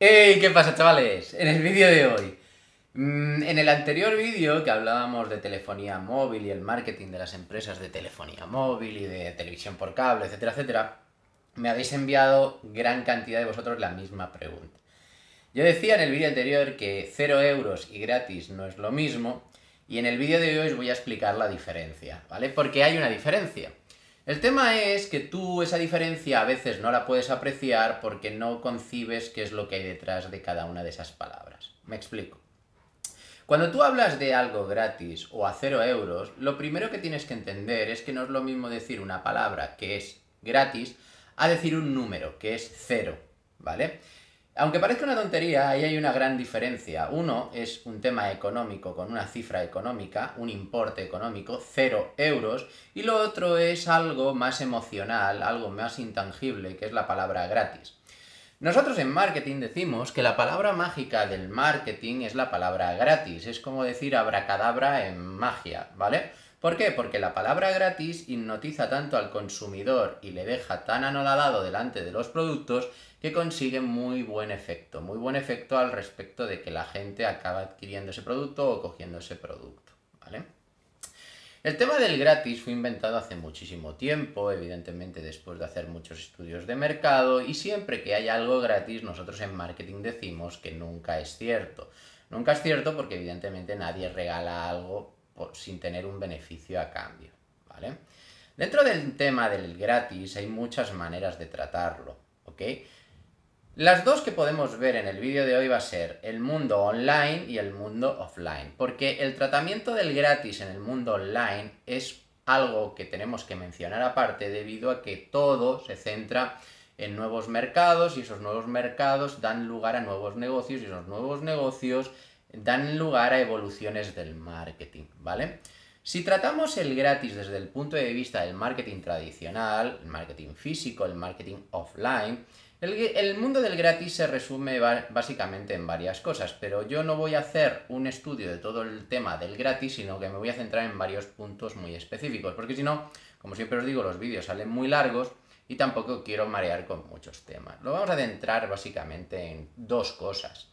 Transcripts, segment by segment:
¡Hey! ¿Qué pasa, chavales? En el vídeo de hoy. Mm, en el anterior vídeo que hablábamos de telefonía móvil y el marketing de las empresas de telefonía móvil y de televisión por cable, etcétera, etcétera, me habéis enviado gran cantidad de vosotros la misma pregunta. Yo decía en el vídeo anterior que 0 euros y gratis no es lo mismo, y en el vídeo de hoy os voy a explicar la diferencia, ¿vale? Porque hay una diferencia. El tema es que tú esa diferencia a veces no la puedes apreciar porque no concibes qué es lo que hay detrás de cada una de esas palabras. Me explico. Cuando tú hablas de algo gratis o a cero euros, lo primero que tienes que entender es que no es lo mismo decir una palabra que es gratis a decir un número que es cero, ¿vale? Aunque parezca una tontería, ahí hay una gran diferencia. Uno es un tema económico con una cifra económica, un importe económico, cero euros, y lo otro es algo más emocional, algo más intangible, que es la palabra gratis. Nosotros en marketing decimos que la palabra mágica del marketing es la palabra gratis, es como decir abracadabra en magia, ¿vale? ¿Por qué? Porque la palabra gratis hipnotiza tanto al consumidor y le deja tan anonadado delante de los productos que consigue muy buen efecto, muy buen efecto al respecto de que la gente acaba adquiriendo ese producto o cogiendo ese producto, ¿vale? El tema del gratis fue inventado hace muchísimo tiempo, evidentemente después de hacer muchos estudios de mercado, y siempre que hay algo gratis, nosotros en marketing decimos que nunca es cierto. Nunca es cierto porque evidentemente nadie regala algo sin tener un beneficio a cambio, ¿vale? Dentro del tema del gratis hay muchas maneras de tratarlo, ¿ok? Las dos que podemos ver en el vídeo de hoy va a ser el mundo online y el mundo offline, porque el tratamiento del gratis en el mundo online es algo que tenemos que mencionar aparte debido a que todo se centra en nuevos mercados y esos nuevos mercados dan lugar a nuevos negocios y esos nuevos negocios dan lugar a evoluciones del marketing, ¿vale? Si tratamos el gratis desde el punto de vista del marketing tradicional, el marketing físico, el marketing offline, el, mundo del gratis se resume básicamente en varias cosas, pero yo no voy a hacer un estudio de todo el tema del gratis, sino que me voy a centrar en varios puntos muy específicos, porque si no, como siempre os digo, los vídeos salen muy largos y tampoco quiero marear con muchos temas. Lo vamos a centrar básicamente en dos cosas.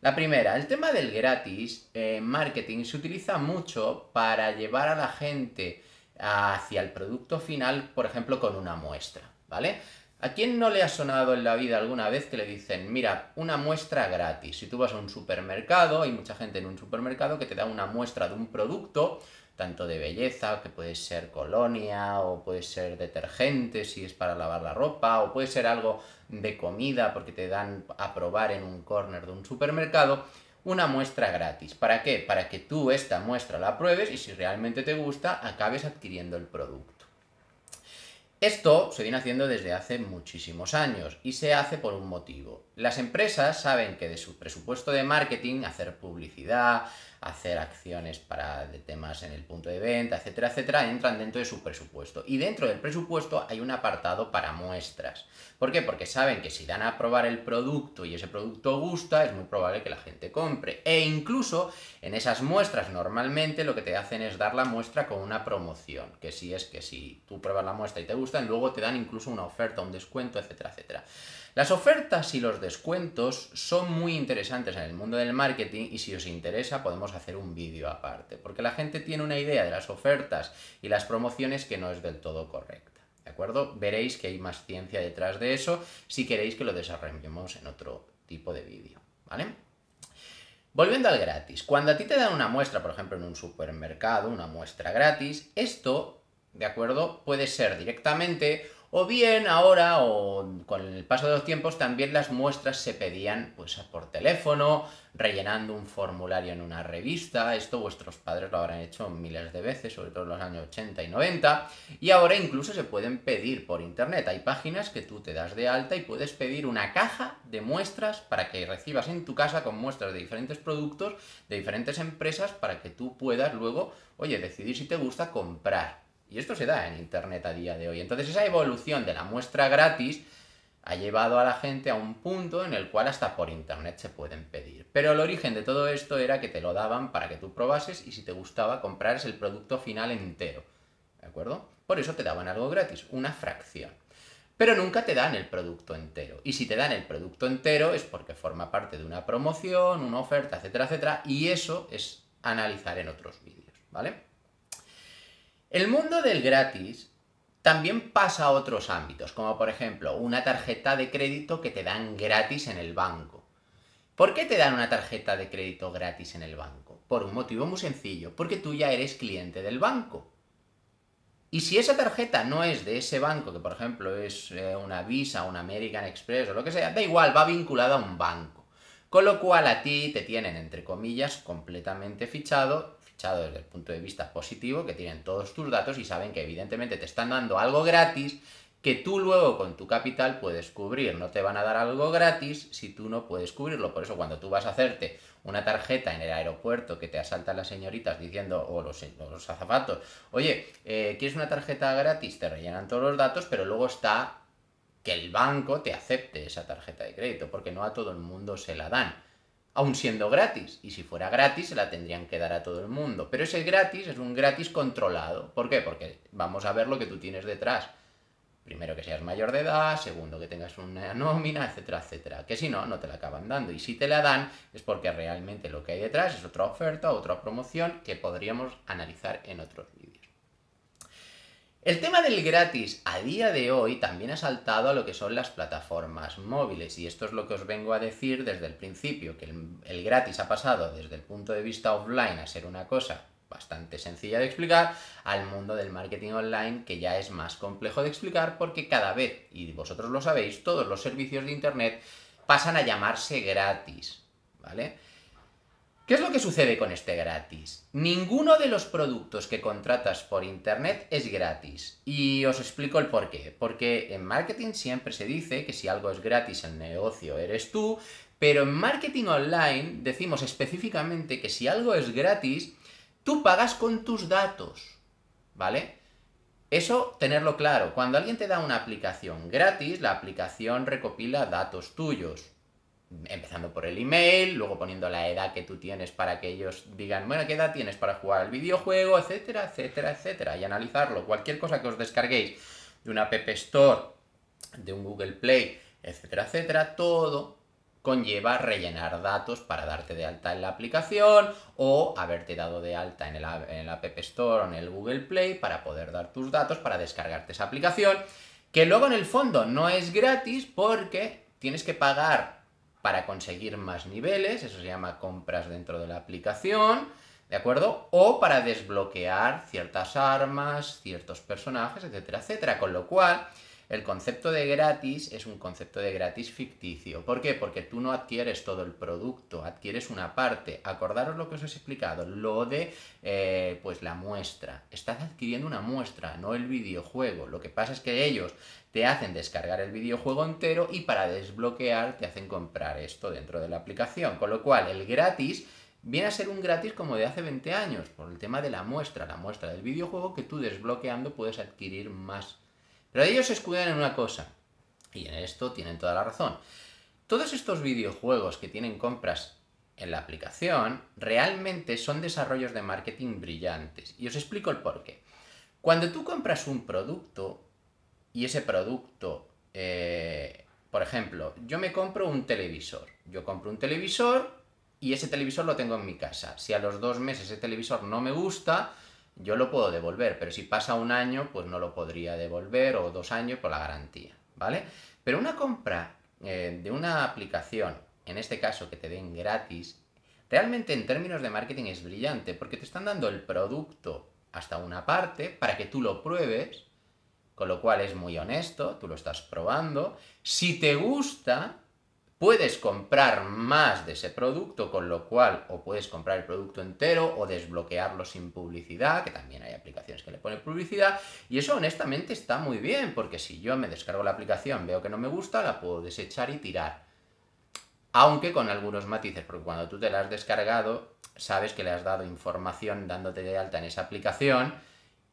La primera, el tema del gratis en eh, marketing se utiliza mucho para llevar a la gente hacia el producto final, por ejemplo, con una muestra, ¿vale? ¿A quién no le ha sonado en la vida alguna vez que le dicen, mira, una muestra gratis? Si tú vas a un supermercado, hay mucha gente en un supermercado que te da una muestra de un producto, tanto de belleza, que puede ser colonia, o puede ser detergente si es para lavar la ropa, o puede ser algo de comida porque te dan a probar en un corner de un supermercado, una muestra gratis. ¿Para qué? Para que tú esta muestra la pruebes y si realmente te gusta, acabes adquiriendo el producto. Esto se viene haciendo desde hace muchísimos años y se hace por un motivo. Las empresas saben que de su presupuesto de marketing, hacer publicidad, hacer acciones para temas en el punto de venta, etcétera, etcétera, entran dentro de su presupuesto. Y dentro del presupuesto hay un apartado para muestras. ¿Por qué? Porque saben que si dan a probar el producto y ese producto gusta, es muy probable que la gente compre. E incluso en esas muestras normalmente lo que te hacen es dar la muestra con una promoción, que si es que si tú pruebas la muestra y te gustan, luego te dan incluso una oferta, un descuento, etcétera, etcétera. Las ofertas y los descuentos son muy interesantes en el mundo del marketing y si os interesa podemos hacer un vídeo aparte, porque la gente tiene una idea de las ofertas y las promociones que no es del todo correcta. ¿De acuerdo? Veréis que hay más ciencia detrás de eso si queréis que lo desarrollemos en otro tipo de vídeo. ¿Vale? Volviendo al gratis, cuando a ti te dan una muestra, por ejemplo, en un supermercado, una muestra gratis, esto, ¿de acuerdo? Puede ser directamente o bien ahora, o con el paso de los tiempos, también las muestras se pedían pues, por teléfono, rellenando un formulario en una revista. Esto vuestros padres lo habrán hecho miles de veces, sobre todo en los años 80 y 90. Y ahora incluso se pueden pedir por internet. Hay páginas que tú te das de alta y puedes pedir una caja de muestras para que recibas en tu casa con muestras de diferentes productos, de diferentes empresas, para que tú puedas luego, oye, decidir si te gusta comprar y esto se da en Internet a día de hoy. Entonces esa evolución de la muestra gratis ha llevado a la gente a un punto en el cual hasta por Internet se pueden pedir. Pero el origen de todo esto era que te lo daban para que tú probases y si te gustaba compraras el producto final entero. ¿De acuerdo? Por eso te daban algo gratis, una fracción. Pero nunca te dan el producto entero. Y si te dan el producto entero es porque forma parte de una promoción, una oferta, etcétera, etcétera. Y eso es analizar en otros vídeos, ¿vale? El mundo del gratis también pasa a otros ámbitos, como por ejemplo una tarjeta de crédito que te dan gratis en el banco. ¿Por qué te dan una tarjeta de crédito gratis en el banco? Por un motivo muy sencillo, porque tú ya eres cliente del banco. Y si esa tarjeta no es de ese banco, que por ejemplo es eh, una Visa, una American Express o lo que sea, da igual, va vinculada a un banco. Con lo cual a ti te tienen, entre comillas, completamente fichado echado desde el punto de vista positivo, que tienen todos tus datos y saben que evidentemente te están dando algo gratis que tú luego con tu capital puedes cubrir. No te van a dar algo gratis si tú no puedes cubrirlo. Por eso cuando tú vas a hacerte una tarjeta en el aeropuerto que te asaltan las señoritas diciendo, o los, los azafatos, oye, eh, ¿quieres una tarjeta gratis? Te rellenan todos los datos, pero luego está que el banco te acepte esa tarjeta de crédito, porque no a todo el mundo se la dan aún siendo gratis. Y si fuera gratis, se la tendrían que dar a todo el mundo. Pero ese gratis es un gratis controlado. ¿Por qué? Porque vamos a ver lo que tú tienes detrás. Primero que seas mayor de edad, segundo que tengas una nómina, etcétera, etcétera. Que si no, no te la acaban dando. Y si te la dan es porque realmente lo que hay detrás es otra oferta, otra promoción que podríamos analizar en otros vídeos. El tema del gratis a día de hoy también ha saltado a lo que son las plataformas móviles y esto es lo que os vengo a decir desde el principio, que el, gratis ha pasado desde el punto de vista offline a ser una cosa bastante sencilla de explicar al mundo del marketing online que ya es más complejo de explicar porque cada vez, y vosotros lo sabéis, todos los servicios de Internet pasan a llamarse gratis, ¿vale? ¿Qué es lo que sucede con este gratis? Ninguno de los productos que contratas por internet es gratis. Y os explico el por qué. Porque en marketing siempre se dice que si algo es gratis, en negocio eres tú. Pero en marketing online decimos específicamente que si algo es gratis, tú pagas con tus datos. ¿Vale? Eso tenerlo claro. Cuando alguien te da una aplicación gratis, la aplicación recopila datos tuyos empezando por el email, luego poniendo la edad que tú tienes para que ellos digan, bueno, ¿qué edad tienes para jugar al videojuego? Etcétera, etcétera, etcétera. Y analizarlo. Cualquier cosa que os descarguéis de una App Store, de un Google Play, etcétera, etcétera, todo conlleva rellenar datos para darte de alta en la aplicación o haberte dado de alta en la en App Store o en el Google Play para poder dar tus datos para descargarte esa aplicación, que luego en el fondo no es gratis porque tienes que pagar para conseguir más niveles, eso se llama compras dentro de la aplicación, ¿de acuerdo? O para desbloquear ciertas armas, ciertos personajes, etcétera, etcétera. Con lo cual, el concepto de gratis es un concepto de gratis ficticio. ¿Por qué? Porque tú no adquieres todo el producto, adquieres una parte. Acordaros lo que os he explicado, lo de eh, pues la muestra. Estás adquiriendo una muestra, no el videojuego. Lo que pasa es que ellos te hacen descargar el videojuego entero y para desbloquear te hacen comprar esto dentro de la aplicación. Con lo cual, el gratis viene a ser un gratis como de hace 20 años, por el tema de la muestra, la muestra del videojuego que tú desbloqueando puedes adquirir más pero ellos se escudan en una cosa, y en esto tienen toda la razón. Todos estos videojuegos que tienen compras en la aplicación realmente son desarrollos de marketing brillantes. Y os explico el porqué. Cuando tú compras un producto y ese producto, eh, por ejemplo, yo me compro un televisor. Yo compro un televisor y ese televisor lo tengo en mi casa. Si a los dos meses ese televisor no me gusta, yo lo puedo devolver, pero si pasa un año, pues no lo podría devolver, o dos años por la garantía, ¿vale? Pero una compra eh, de una aplicación, en este caso que te den gratis, realmente en términos de marketing es brillante, porque te están dando el producto hasta una parte para que tú lo pruebes, con lo cual es muy honesto, tú lo estás probando, si te gusta, Puedes comprar más de ese producto, con lo cual o puedes comprar el producto entero o desbloquearlo sin publicidad, que también hay aplicaciones que le ponen publicidad, y eso honestamente está muy bien, porque si yo me descargo la aplicación, veo que no me gusta, la puedo desechar y tirar. Aunque con algunos matices, porque cuando tú te la has descargado, sabes que le has dado información dándote de alta en esa aplicación,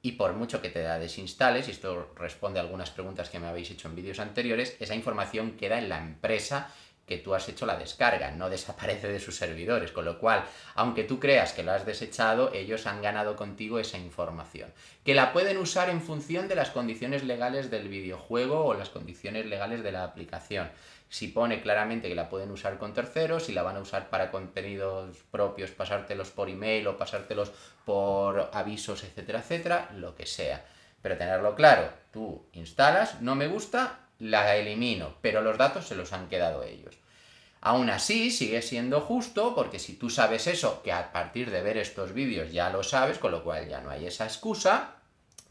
y por mucho que te la desinstales, y esto responde a algunas preguntas que me habéis hecho en vídeos anteriores, esa información queda en la empresa que tú has hecho la descarga, no desaparece de sus servidores, con lo cual, aunque tú creas que lo has desechado, ellos han ganado contigo esa información, que la pueden usar en función de las condiciones legales del videojuego o las condiciones legales de la aplicación. Si pone claramente que la pueden usar con terceros, si la van a usar para contenidos propios, pasártelos por email o pasártelos por avisos, etcétera, etcétera, lo que sea. Pero tenerlo claro, tú instalas, no me gusta, la elimino, pero los datos se los han quedado ellos. Aún así, sigue siendo justo porque si tú sabes eso, que a partir de ver estos vídeos ya lo sabes, con lo cual ya no hay esa excusa,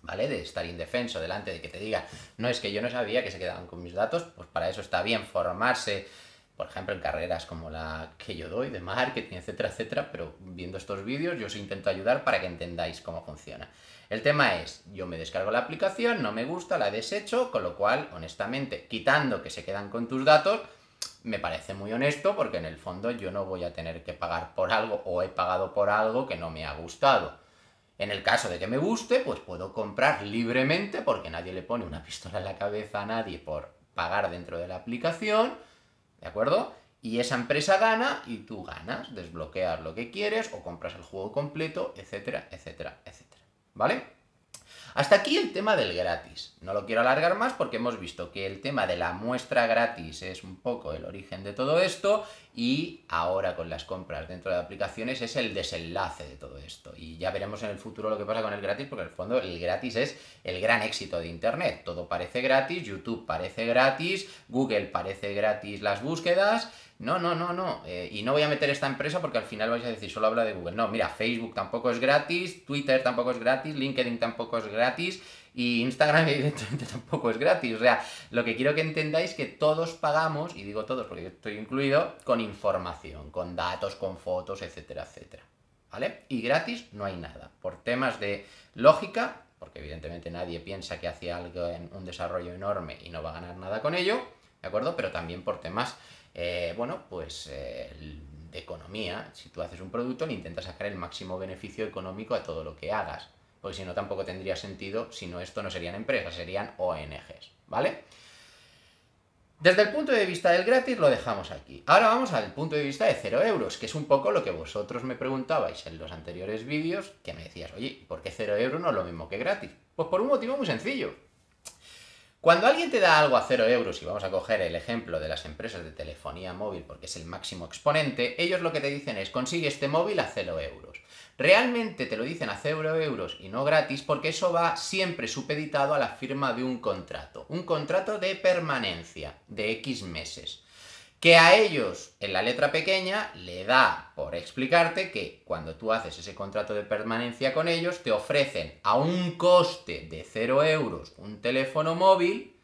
¿vale? De estar indefenso delante de que te diga, no es que yo no sabía que se quedaban con mis datos, pues para eso está bien formarse, por ejemplo, en carreras como la que yo doy de marketing, etcétera, etcétera, pero viendo estos vídeos yo os intento ayudar para que entendáis cómo funciona. El tema es, yo me descargo la aplicación, no me gusta, la desecho, con lo cual, honestamente, quitando que se quedan con tus datos, me parece muy honesto porque en el fondo yo no voy a tener que pagar por algo o he pagado por algo que no me ha gustado. En el caso de que me guste, pues puedo comprar libremente porque nadie le pone una pistola en la cabeza a nadie por pagar dentro de la aplicación, ¿de acuerdo? Y esa empresa gana y tú ganas, desbloqueas lo que quieres o compras el juego completo, etcétera, etcétera, etcétera. ¿vale? Hasta aquí el tema del gratis. No lo quiero alargar más porque hemos visto que el tema de la muestra gratis es un poco el origen de todo esto y ahora con las compras dentro de aplicaciones es el desenlace de todo esto. Y ya veremos en el futuro lo que pasa con el gratis porque en el fondo el gratis es el gran éxito de Internet. Todo parece gratis, YouTube parece gratis, Google parece gratis las búsquedas no, no, no, no, eh, y no voy a meter esta empresa porque al final vais a decir, solo habla de Google. No, mira, Facebook tampoco es gratis, Twitter tampoco es gratis, LinkedIn tampoco es gratis, y Instagram evidentemente tampoco es gratis. O sea, lo que quiero que entendáis que todos pagamos, y digo todos porque yo estoy incluido, con información, con datos, con fotos, etcétera, etcétera. ¿Vale? Y gratis no hay nada. Por temas de lógica, porque evidentemente nadie piensa que hace algo en un desarrollo enorme y no va a ganar nada con ello, ¿de acuerdo? Pero también por temas eh, bueno, pues eh, de economía, si tú haces un producto, le intentas sacar el máximo beneficio económico a todo lo que hagas, porque si no tampoco tendría sentido, si no esto no serían empresas, serían ONGs, ¿vale? Desde el punto de vista del gratis lo dejamos aquí. Ahora vamos al punto de vista de cero euros, que es un poco lo que vosotros me preguntabais en los anteriores vídeos, que me decías, oye, ¿por qué 0 euros no es lo mismo que gratis? Pues por un motivo muy sencillo, cuando alguien te da algo a cero euros, y vamos a coger el ejemplo de las empresas de telefonía móvil porque es el máximo exponente, ellos lo que te dicen es consigue este móvil a cero euros. Realmente te lo dicen a cero euros y no gratis porque eso va siempre supeditado a la firma de un contrato, un contrato de permanencia de X meses que a ellos en la letra pequeña le da por explicarte que cuando tú haces ese contrato de permanencia con ellos, te ofrecen a un coste de 0 euros un teléfono móvil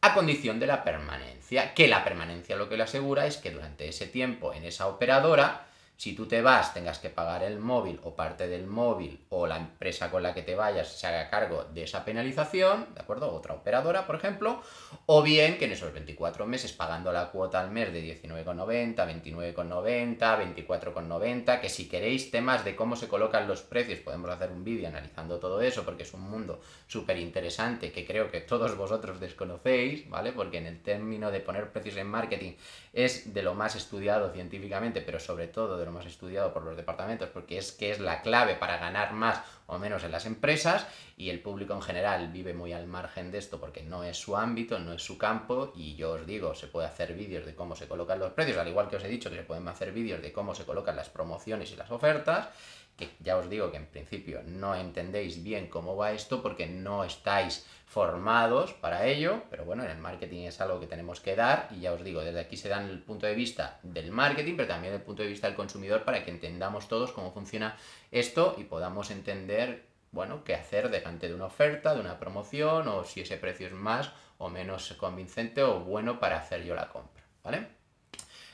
a condición de la permanencia, que la permanencia lo que le asegura es que durante ese tiempo en esa operadora si tú te vas, tengas que pagar el móvil o parte del móvil o la empresa con la que te vayas se haga cargo de esa penalización, ¿de acuerdo? Otra operadora, por ejemplo, o bien que en esos 24 meses pagando la cuota al mes de 19,90, 29,90, 24,90, que si queréis temas de cómo se colocan los precios, podemos hacer un vídeo analizando todo eso porque es un mundo súper interesante que creo que todos vosotros desconocéis, ¿vale? Porque en el término de poner precios en marketing es de lo más estudiado científicamente, pero sobre todo de lo hemos estudiado por los departamentos, porque es que es la clave para ganar más o menos en las empresas y el público en general vive muy al margen de esto porque no es su ámbito, no es su campo y yo os digo, se puede hacer vídeos de cómo se colocan los precios, al igual que os he dicho que se pueden hacer vídeos de cómo se colocan las promociones y las ofertas, que ya os digo que en principio no entendéis bien cómo va esto porque no estáis formados para ello, pero bueno, en el marketing es algo que tenemos que dar y ya os digo, desde aquí se dan el punto de vista del marketing, pero también el punto de vista del consumidor para que entendamos todos cómo funciona esto y podamos entender, bueno, qué hacer delante de una oferta, de una promoción o si ese precio es más o menos convincente o bueno para hacer yo la compra, ¿vale?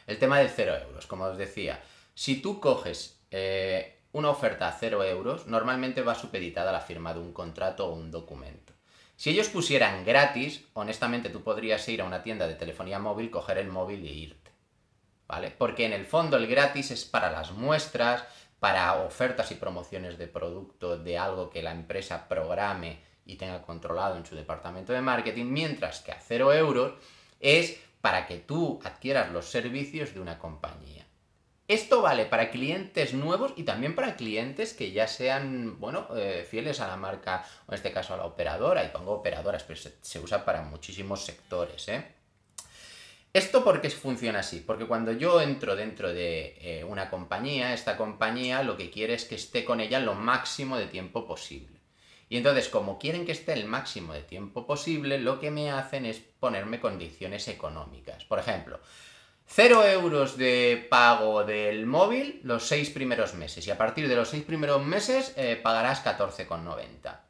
El tema de cero euros, como os decía, si tú coges eh, una oferta a 0 euros, normalmente va supeditada a la firma de un contrato o un documento. Si ellos pusieran gratis, honestamente tú podrías ir a una tienda de telefonía móvil, coger el móvil e irte. ¿Vale? Porque en el fondo el gratis es para las muestras, para ofertas y promociones de producto, de algo que la empresa programe y tenga controlado en su departamento de marketing, mientras que a cero euros es para que tú adquieras los servicios de una compañía. Esto vale para clientes nuevos y también para clientes que ya sean, bueno, eh, fieles a la marca, o en este caso a la operadora, y pongo operadoras, pero se, usa para muchísimos sectores, ¿eh? ¿Esto por qué funciona así? Porque cuando yo entro dentro de eh, una compañía, esta compañía lo que quiere es que esté con ella lo máximo de tiempo posible. Y entonces, como quieren que esté el máximo de tiempo posible, lo que me hacen es ponerme condiciones económicas. Por ejemplo, 0 euros de pago del móvil los 6 primeros meses y a partir de los 6 primeros meses eh, pagarás 14,90.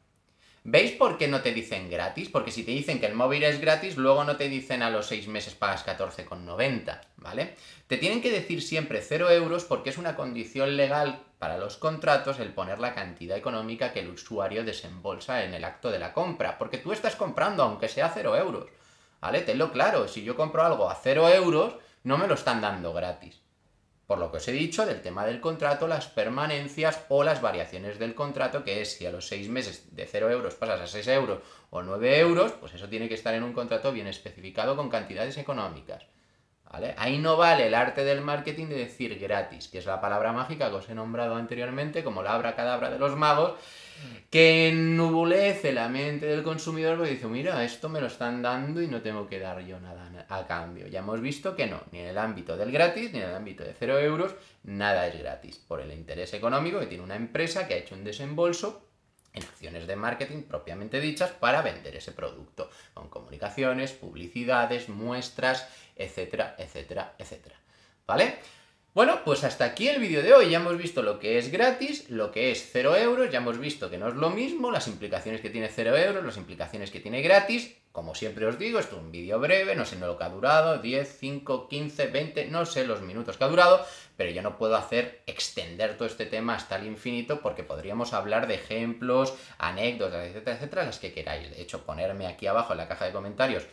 ¿Veis por qué no te dicen gratis? Porque si te dicen que el móvil es gratis, luego no te dicen a los 6 meses pagas 14,90, ¿vale? Te tienen que decir siempre 0 euros porque es una condición legal para los contratos el poner la cantidad económica que el usuario desembolsa en el acto de la compra, porque tú estás comprando aunque sea 0 euros, ¿vale? Tenlo claro, si yo compro algo a 0 euros, no me lo están dando gratis. Por lo que os he dicho del tema del contrato, las permanencias o las variaciones del contrato, que es si a los seis meses de 0 euros pasas a 6 euros o 9 euros, pues eso tiene que estar en un contrato bien especificado con cantidades económicas. Ahí no vale el arte del marketing de decir gratis, que es la palabra mágica que os he nombrado anteriormente como la abracadabra de los magos, que ennubulece la mente del consumidor porque dice, mira, esto me lo están dando y no tengo que dar yo nada a cambio. Ya hemos visto que no, ni en el ámbito del gratis, ni en el ámbito de cero euros, nada es gratis, por el interés económico que tiene una empresa que ha hecho un desembolso en acciones de marketing propiamente dichas para vender ese producto, con comunicaciones, publicidades, muestras, etcétera, etcétera, etcétera. ¿Vale? Bueno, pues hasta aquí el vídeo de hoy. Ya hemos visto lo que es gratis, lo que es 0 euros, ya hemos visto que no es lo mismo, las implicaciones que tiene 0 euros, las implicaciones que tiene gratis. Como siempre os digo, esto es un vídeo breve, no sé lo que ha durado, 10, 5, 15, 20, no sé los minutos que ha durado, pero yo no puedo hacer extender todo este tema hasta el infinito porque podríamos hablar de ejemplos, anécdotas, etcétera, etcétera, las que queráis. De hecho, ponerme aquí abajo en la caja de comentarios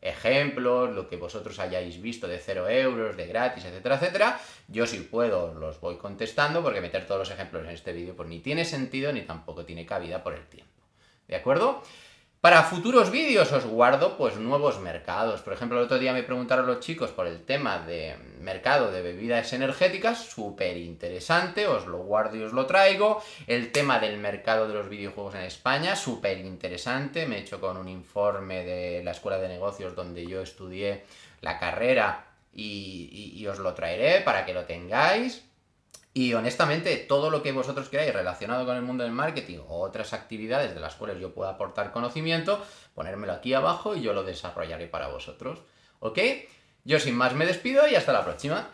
ejemplos, lo que vosotros hayáis visto de 0 euros, de gratis, etcétera, etcétera. Yo si puedo los voy contestando porque meter todos los ejemplos en este vídeo pues ni tiene sentido ni tampoco tiene cabida por el tiempo. ¿De acuerdo? Para futuros vídeos os guardo pues nuevos mercados. Por ejemplo, el otro día me preguntaron los chicos por el tema de, mercado de bebidas energéticas, súper interesante, os lo guardo y os lo traigo. El tema del mercado de los videojuegos en España, súper interesante, me he hecho con un informe de la Escuela de Negocios donde yo estudié la carrera y, os lo traeré para que lo tengáis. Y honestamente, todo lo que vosotros queráis relacionado con el mundo del marketing o otras actividades de las cuales yo pueda aportar conocimiento, ponérmelo aquí abajo y yo lo desarrollaré para vosotros. ¿Ok? Yo sin más me despido y hasta la próxima.